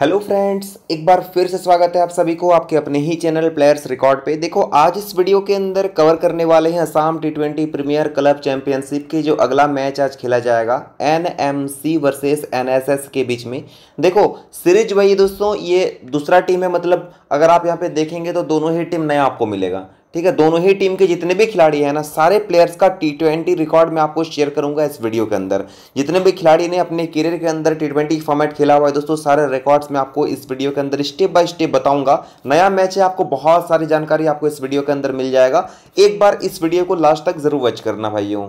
hello friends एक बार फिर से स्वागत है आप सभी को आपके अपने ही चैनल प्लेयर्स रिकॉर्ड पे देखो आज इस वीडियो के अंदर कवर करने वाले हैं Assam T twenty premier club championship के जो अगला मैच आज खेला जाएगा एनएमसी वर्सेस एनएसएस के बीच में देखो सीरीज वही दोस्तों ये दूसरा टीम है मतलब अगर आप यहाँ पे देखेंगे तो दोनों ही टीम नया आपको मिलेगा ठीक है दोनों ही टीम के जितने भी खिलाड़ी हैं ना सारे प्लेयर्स का टी ट्वेंटी रिकॉर्ड मैं आपको शेयर करूंगा इस वीडियो के अंदर जितने भी खिलाड़ी ने अपने करियर के अंदर टी ट्वेंटी फॉर्मेट खेला हुआ है दोस्तों सारे रिकॉर्ड्स मैं आपको इस वीडियो के अंदर स्टेप बाय स्टेप बताऊंगा नया मैच है आपको बहुत सारी जानकारी आपको इस वीडियो के अंदर मिल जाएगा एक बार इस वीडियो को लास्ट तक जरूर वॉच करना भाइयों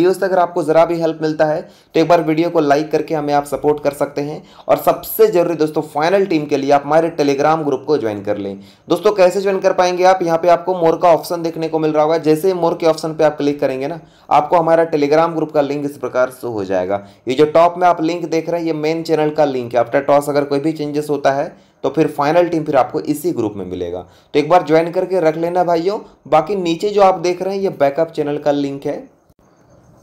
वीडियो से अगर आपको ज़रा भी हेल्प मिलता है तो एक बार वीडियो को लाइक करके हमें आप सपोर्ट कर सकते हैं और सबसे जरूरी दोस्तों फाइनल टीम के लिए आप हमारे टेलीग्राम ग्रुप को ज्वाइन कर लें दोस्तों कैसे ज्वाइन कर पाएंगे आप यहाँ पर आपको मोर का ऑप्शन देखने को मिल रहा होगा जैसे ही मोर के ऑप्शन पर आप क्लिक करेंगे ना आपको हमारा टेलीग्राम ग्रुप का लिंक इस प्रकार से हो जाएगा ये जो टॉप में आप लिंक देख रहे हैं ये मेन चैनल का लिंक है आफ्टर टॉस अगर कोई भी चेंजेस होता है तो फिर फाइनल टीम फिर आपको इसी ग्रुप में मिलेगा तो एक बार ज्वाइन करके रख लेना भाइयों बाकी नीचे जो आप देख रहे हैं ये बैकअप चैनल का लिंक है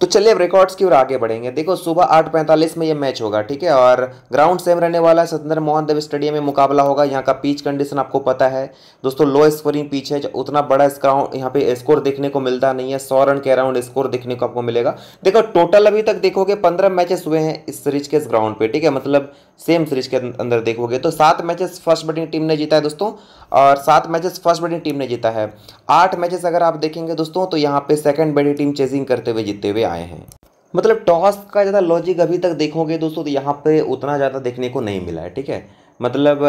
तो चलिए अब रिकॉर्ड्स की ओर आगे बढ़ेंगे देखो सुबह आठ पैंतालीस में ये मैच होगा ठीक है और ग्राउंड सेम रहने वाला है सतेंद्र मोहन देव स्टेडियम में मुकाबला होगा यहाँ का पिच कंडीशन आपको पता है दोस्तों लो स्कोरिंग पिच है उतना बड़ा स्क्राउंड यहाँ पे स्कोर देखने को मिलता नहीं है सौ रन के अराउंड स्कोर देखने को आपको मिलेगा देखो टोटल अभी तक देखोगे पंद्रह मैचेस हुए हैं इस सीरीज के इस ग्राउंड पर ठीक है मतलब सेम सीरीज के अंदर देखोगे तो सात मैचेस फर्स्ट बैटिंग टीम ने जीता है दोस्तों और सात मैचेस फर्स्ट बैटिंग टीम ने जीता है आठ मैचेस अगर आप देखेंगे दोस्तों तो यहाँ पे सेकंड बैटिंग टीम चेजिंग करते हुए जीते हुए आए हैं मतलब टॉस का ज़्यादा लॉजिक अभी तक देखोगे दोस्तों तो यहाँ पे उतना ज़्यादा देखने को नहीं मिला है ठीक है मतलब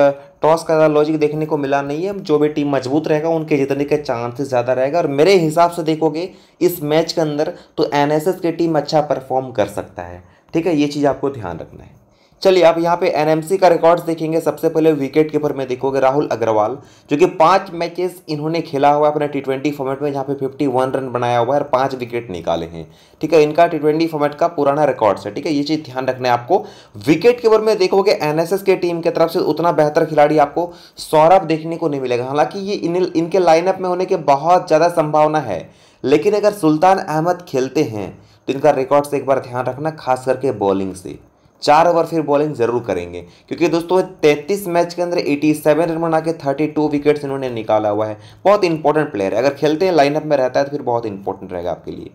टॉस का ज़्यादा लॉजिक देखने को मिला नहीं है जो भी टीम मजबूत रहेगा उनके जीतने के चांसेस ज़्यादा रहेगा और मेरे हिसाब से देखोगे इस मैच के अंदर तो एनएसएस की टीम अच्छा परफॉर्म कर सकता है ठीक है ये चीज़ आपको ध्यान रखना है चलिए आप यहाँ पे एनएमसी का रिकॉर्ड्स देखेंगे सबसे पहले विकेट कीपर में देखोगे राहुल अग्रवाल जो कि पांच मैचेस इन्होंने खेला हुआ है अपने टी ट्वेंटी फॉर्मेट में जहाँ पे 51 रन बनाया हुआ है और पांच विकेट निकाले हैं ठीक है इनका टी ट्वेंटी फॉर्मेट का पुराना रिकॉर्ड्स है ठीक है ये चीज़ ध्यान रखना है आपको विकेट कीपर में देखोगे एन के टीम की तरफ से उतना बेहतर खिलाड़ी आपको सौरभ देखने को नहीं मिलेगा हालांकि ये इन, इनके लाइनअप में होने की बहुत ज़्यादा संभावना है लेकिन अगर सुल्तान अहमद खेलते हैं तो इनका रिकॉर्ड से एक बार ध्यान रखना खास करके बॉलिंग से चार ओवर फिर बॉलिंग जरूर करेंगे क्योंकि दोस्तों 33 मैच के अंदर 87 रन बना के टू विकेट्स इन्होंने निकाला हुआ है बहुत इंपॉर्टेंट प्लेयर है अगर खेलते हैं लाइनअप में रहता है तो फिर बहुत इंपॉर्टेंट रहेगा आपके लिए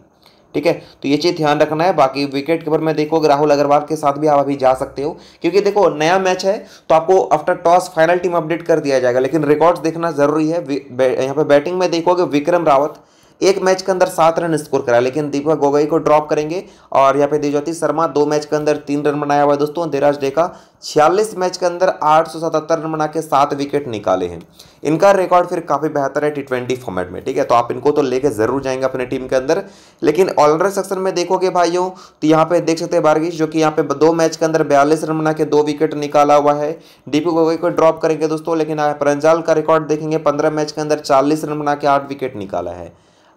ठीक है तो ये चीज़ ध्यान रखना है बाकी विकेट कीपर में देखो राहुल अग्रवाल के साथ भी आप अभी जा सकते हो क्योंकि देखो नया मैच है तो आपको after toss final team update कर दिया जाएगा लेकिन रिकॉर्ड्स देखना जरूरी है यहाँ पर बैटिंग में देखोगे विक्रम रावत एक मैच के अंदर सात रन स्कोर करा लेकिन दीपक गोगई को ड्रॉप करेंगे और यहाँ पे देवज्योति शर्मा दो मैच के अंदर तीन रन बनाया हुआ है दोस्तों देराज डे का छियालीस मैच के अंदर आठ सौ सतहत्तर रन बना के सात विकेट निकाले हैं इनका रिकॉर्ड फिर काफ़ी बेहतर है टी ट्वेंटी फॉर्मेट में ठीक है तो आप इनको तो लेके ज़रूर जाएंगे अपने टीम के अंदर लेकिन ऑलराउंडर सेक्शन में देखोगे भाइयों तो यहाँ पे देख सकते हैं बारगिश जो कि यहाँ पे दो मैच के अंदर बयालीस रन बना के दो विकेट निकाला हुआ है डीपू गोगोई को ड्रॉप करेंगे दोस्तों लेकिन परंजाल का रिकॉर्ड देखेंगे पंद्रह मैच के अंदर चालीस रन बना के आठ विकेट निकाला है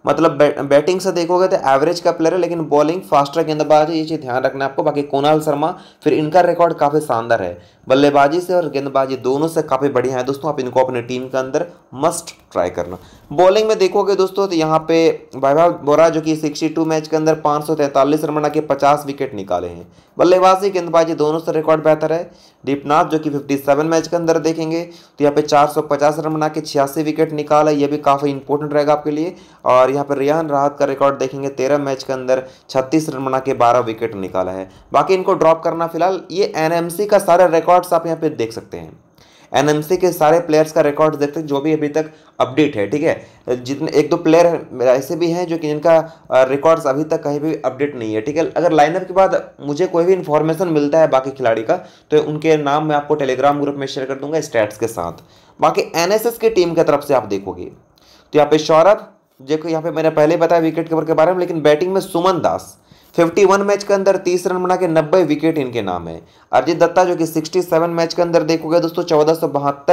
मतलब बै, बैटिंग से देखोगे तो एवरेज का प्लेयर है लेकिन बॉलिंग फास्टर गेंदबाज है ये चीज़ ध्यान रखना है आपको बाकी कोनाल शर्मा फिर इनका रिकॉर्ड काफ़ी शानदार है बल्लेबाजी से और गेंदबाजी दोनों से काफ़ी बढ़िया है दोस्तों आप इनको अपनी टीम के अंदर मस्ट ट्राई करना बॉलिंग में देखोगे दोस्तों तो यहाँ पे वैभव बोरा जो कि सिक्सटी मैच के अंदर पाँच रन बना के पचास विकेट निकाले हैं बल्लेबाजी गेंदबाजी दोनों से रिकॉर्ड बेहतर है दीपनाथ जो कि फिफ्टी मैच के अंदर देखेंगे तो यहाँ पे चार रन बना के छियासी विकेट निकाला ये भी काफ़ी इंपॉर्टेंट रहेगा आपके लिए और यहाँ पर रियान राहत का रिकॉर्ड देखेंगे तेरह मैच के अंदर छत्तीस रन बना के बारह विकेट निकाला है बाकी इनको ड्रॉप करना फिलहाल ये एन का सारा रिकॉर्ड्स आप यहाँ पर देख सकते हैं एन के सारे प्लेयर्स का रिकॉर्ड देखते हैं जो भी अभी तक अपडेट है ठीक है जितने एक दो प्लेयर ऐसे भी हैं जो कि जिनका रिकॉर्ड्स अभी तक कहीं भी अपडेट नहीं है ठीक है अगर लाइनअप के बाद मुझे कोई भी इन्फॉर्मेशन मिलता है बाकी खिलाड़ी का तो उनके नाम मैं आपको टेलीग्राम ग्रुप में शेयर कर दूंगा स्टैट्स के साथ बाकी एन की टीम की तरफ से आप देखोगे तो यहाँ पे सौरभ देखो यहाँ पे मैंने पहले बताया विकेट कीपर के बारे में लेकिन बैटिंग में सुमन दास 51 मैच के अंदर 30 रन बना के नब्बे विकेट इनके नाम है अर्जित दत्ता जो कि 67 मैच के अंदर देखोगे दोस्तों चौदह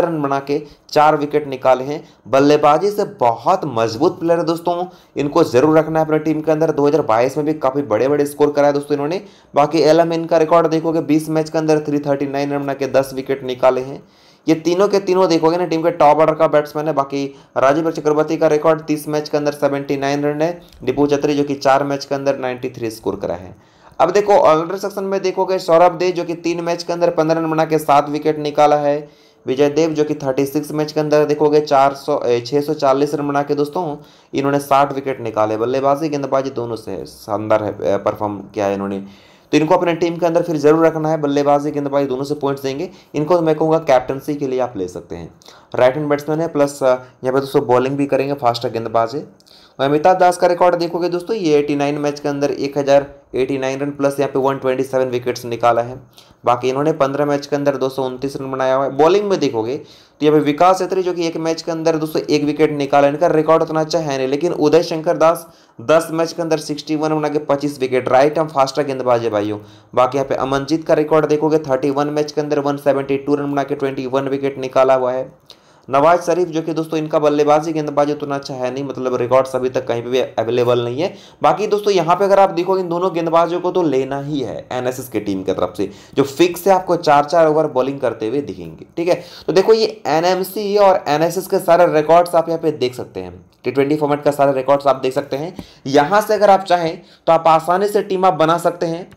रन बना के चार विकेट निकाले हैं बल्लेबाजी से बहुत मजबूत प्लेयर है दोस्तों इनको जरूर रखना है अपने टीम के अंदर 2022 में भी काफ़ी बड़े बड़े स्कोर कराए दोस्तों इन्होंने बाकी एल इनका रिकॉर्ड देखोगे बीस मैच के अंदर थ्री रन बना के दस विकेट निकाले हैं ये तीनों के तीनों देखोगे ना टीम के टॉप ऑर्डर का बैट्समैन है बाकी राजीव चक्रवर्ती का रिकॉर्ड तीस मैच के अंदर सेवेंटी नाइन रन है डिपू चतरी जो कि चार मैच के अंदर नाइन्टी थ्री स्कोर करा है अब देखो ऑलराउंडर सेक्शन में देखोगे सौरभ देव जो कि तीन मैच के अंदर पंद्रह रन बना के सात विकेट निकाला है विजय देव जो कि 36 मैच के अंदर देखोगे चार सौ छः सौ चालीस रन बना के दोस्तों इन्होंने 60 विकेट निकाले बल्लेबाजी गेंदबाजी दोनों से शानदार है परफॉर्म किया है इन्होंने तो इनको अपने टीम के अंदर फिर जरूर रखना है बल्लेबाजी गेंदबाजी दोनों से पॉइंट्स देंगे इनको तो मैं कहूँगा कैप्टनसी के लिए आप ले सकते हैं राइट हैंड बैट्समैन है प्लस यहाँ पे दोस्तों बॉलिंग भी करेंगे फास्ट गेंदबाजी और अमिताभ दास का रिकॉर्ड देखोगे दोस्तों ये 89 मैच के अंदर 1089 रन प्लस यहाँ पे 127 विकेट्स निकाला है बाकी इन्होंने 15 मैच के अंदर दो रन बनाया हुआ है बॉलिंग में देखोगे तो यहाँ पे विकास यात्री जो कि एक मैच के अंदर दोस्तों एक विकेट निकाला इनका रिकॉर्ड उतना अच्छा है नहीं लेकिन उदय शंकर दास दस मैच के अंदर सिक्सटी वन बना के पच्चीस विकेट राइट हम फास्टर गेंदबाज है भाइयों बाकी यहाँ पे अमनजीत का रिकॉर्ड देखोगे थर्टी वन मैच के अंदर वन सेवेंटी टू रन बना के ट्वेंटी वन विकेट निकाला हुआ है नवाज शरीफ जो कि दोस्तों इनका बल्लेबाजी गेंदबाजी तो उतना अच्छा है नहीं मतलब रिकॉर्ड्स अभी तक कहीं पर भी अवेलेबल नहीं है बाकी दोस्तों यहाँ पर अगर आप देखोगे इन दोनों गेंदबाजों को तो लेना ही है एन की टीम की तरफ से जो फिक्स है आपको चार चार ओवर बॉलिंग करते हुए दिखेंगे ठीक है तो देखो ये एन और एन के सारे रिकॉर्ड्स आप यहाँ पे देख सकते हैं टी ट्वेंटी फॉर्मेट का सारे रिकॉर्ड्स आप देख सकते हैं यहाँ से अगर आप चाहें तो आप आसानी से टीम आप बना सकते हैं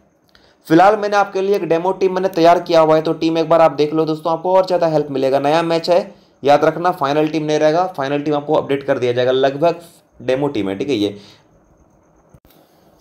फिलहाल मैंने आपके लिए एक डेमो टीम मैंने तैयार किया हुआ है तो टीम एक बार आप देख लो दोस्तों आपको और ज़्यादा हेल्प मिलेगा नया मैच है याद रखना फाइनल टीम नहीं रहेगा फाइनल टीम आपको अपडेट कर दिया जाएगा लगभग डेमो टीम है ठीक है ये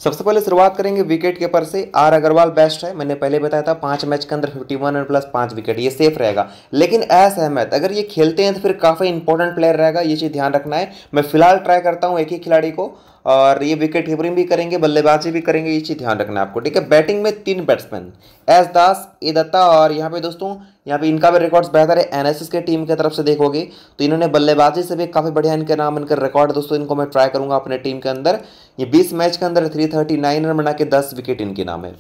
सबसे पहले शुरुआत करेंगे विकेट कीपर से आर अग्रवाल बेस्ट है मैंने पहले बताया था पांच मैच के अंदर 51 वन प्लस पांच विकेट ये सेफ रहेगा लेकिन एस अहमद अगर ये खेलते हैं तो फिर काफ़ी इंपॉर्टेंट प्लेयर रहेगा ये चीज़ ध्यान रखना है मैं फिलहाल ट्राई करता हूँ एक ही खिलाड़ी को और ये विकेट कीपरिंग भी करेंगे बल्लेबाजी भी करेंगे ये चीज़ ध्यान रखना आपको ठीक है बैटिंग में तीन batsman S Das A Datta और यहाँ पे दोस्तों यहाँ पे इनका भी रिकॉर्ड्स बेहतर है एनएसएस के टीम की तरफ से देखोगे तो इन्होंने बल्लेबाजी से भी काफ़ी बढ़िया इनके नाम इनका रिकॉर्ड दोस्तों इनको मैं ट्राई करूँगा अपने टीम के अंदर ये बीस मैच के अंदर थ्री थर्टी नाइन रन बना के दस विकेट इनके नाम है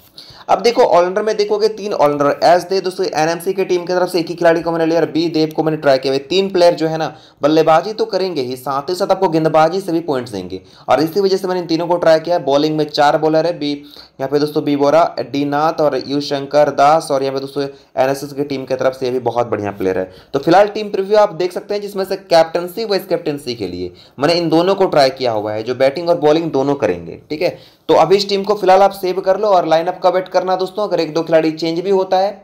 अब देखो ऑलराउंडर में देखोगे तीन ऑलराउंडर एस दे दोस्तों एनएमसी के टीम की तरफ से एक ही खिलाड़ी को मैंने लिया और बी देव को मैंने ट्राई किया तीन प्लेयर जो है ना बल्लेबाजी तो करेंगे ही साथ ही साथ आपको गेंदबाजी से भी पॉइंट्स देंगे और इस इसी वजह से मैंने इन तीनों को ट्राई किया बॉलिंग में चार बॉलर है बी यहाँ पे दोस्तों बी बोरा डी नाथ और यू शंकर दास और यहाँ पे दोस्तों एनएसएस की टीम की तरफ से भी बहुत बढ़िया प्लेयर है तो फिलहाल टीम प्रिव्यू आप देख सकते हैं जिसमें से कैप्टनसी वाइस कैप्टनसी के लिए मैंने इन दोनों को ट्राई किया हुआ है जो बैटिंग और बॉलिंग दोनों करेंगे ठीक है तो अभी इस टीम को फिलहाल आप सेव कर लो और लाइनअप का वेट करना दोस्तों अगर एक दो खिलाड़ी चेंज भी होता है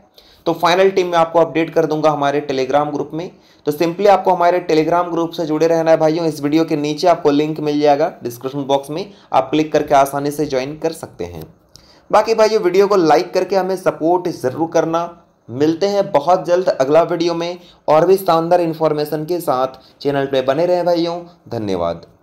तो फाइनल टीम में आपको अपडेट कर दूंगा हमारे टेलीग्राम ग्रुप में तो सिंपली आपको हमारे टेलीग्राम ग्रुप से जुड़े रहना है भाइयों इस वीडियो के नीचे आपको लिंक मिल जाएगा डिस्क्रिप्शन बॉक्स में आप क्लिक करके आसानी से ज्वाइन कर सकते हैं बाकी भाइयों वीडियो को लाइक करके हमें सपोर्ट ज़रूर करना मिलते हैं बहुत जल्द अगला वीडियो में और भी शानदार इन्फॉर्मेशन के साथ चैनल पर बने रहें भाइयों धन्यवाद